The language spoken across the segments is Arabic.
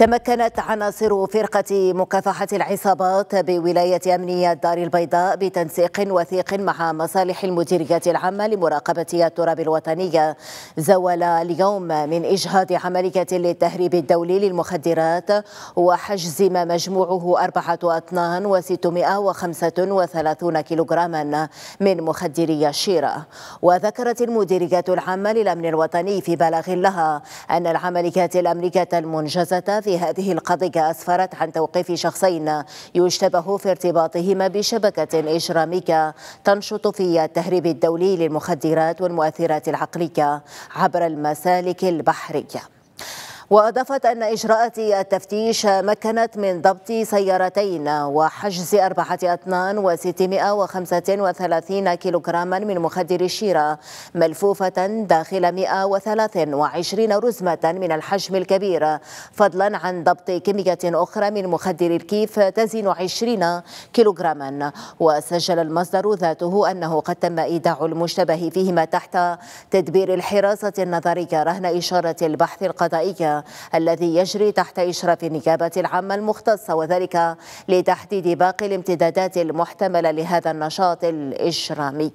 تمكنت عناصر فرقة مكافحة العصابات بولاية أمنية الدار البيضاء بتنسيق وثيق مع مصالح المديرية العامة لمراقبة التراب الوطنية زوال اليوم من إجهاض عملية للتهريب الدولي للمخدرات وحجز ما مجموعه أربعة أطنان وستمائة وخمسة وثلاثون كيلوغراما من مخدري الشيرة وذكرت المديرية العامة للأمن الوطني في بلاغ لها أن العمليات الأمريكية المنجزة في هذه القضية أسفرت عن توقيف شخصين يشتبه في ارتباطهما بشبكة إجرامية تنشط في التهريب الدولي للمخدرات والمؤثرات العقلية عبر المسالك البحرية وأضافت أن إجراءات التفتيش مكنت من ضبط سيارتين وحجز أربعة أطنان و635 كيلوغراما من مخدر الشيرة ملفوفة داخل 123 رزمة من الحجم الكبير فضلا عن ضبط كمية أخرى من مخدر الكيف تزن 20 كيلوغراما وسجل المصدر ذاته أنه قد تم إيداع المشتبه فيهما تحت تدبير الحراسة النظرية رهن إشارة البحث القضائية الذي يجري تحت إشراف النيابة العامة المختصة وذلك لتحديد باقي الامتدادات المحتملة لهذا النشاط الإجرامي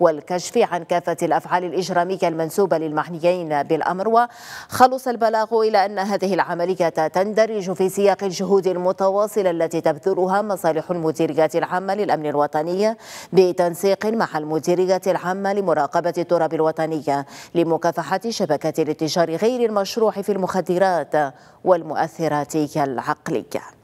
والكشف عن كافة الأفعال الإجرامية المنسوبة للمعنيين بالأمر وخلص البلاغ إلى أن هذه العملية تندرج في سياق الجهود المتواصلة التي تبذلها مصالح المديريات العامة للأمن الوطني بتنسيق مع المديريات العامة لمراقبة التراب الوطنية لمكافحة شبكات الاتجار غير المشروع في المخ المخدرات والمؤثرات العقليه